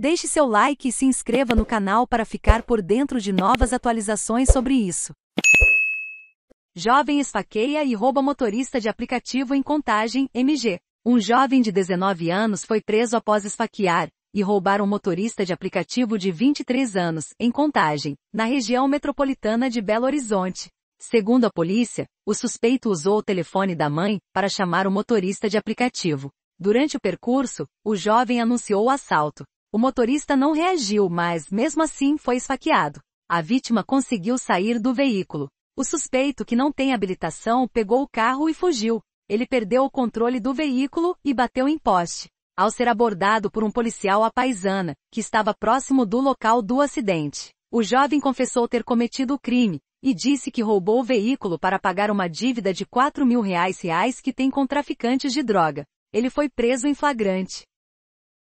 Deixe seu like e se inscreva no canal para ficar por dentro de novas atualizações sobre isso. Jovem esfaqueia e rouba motorista de aplicativo em Contagem, MG. Um jovem de 19 anos foi preso após esfaquear e roubar um motorista de aplicativo de 23 anos, em Contagem, na região metropolitana de Belo Horizonte. Segundo a polícia, o suspeito usou o telefone da mãe para chamar o motorista de aplicativo. Durante o percurso, o jovem anunciou o assalto, o motorista não reagiu, mas mesmo assim foi esfaqueado. A vítima conseguiu sair do veículo. O suspeito, que não tem habilitação, pegou o carro e fugiu. Ele perdeu o controle do veículo e bateu em poste. Ao ser abordado por um policial à paisana, que estava próximo do local do acidente, o jovem confessou ter cometido o crime e disse que roubou o veículo para pagar uma dívida de 4 mil reais reais que tem com traficantes de droga. Ele foi preso em flagrante.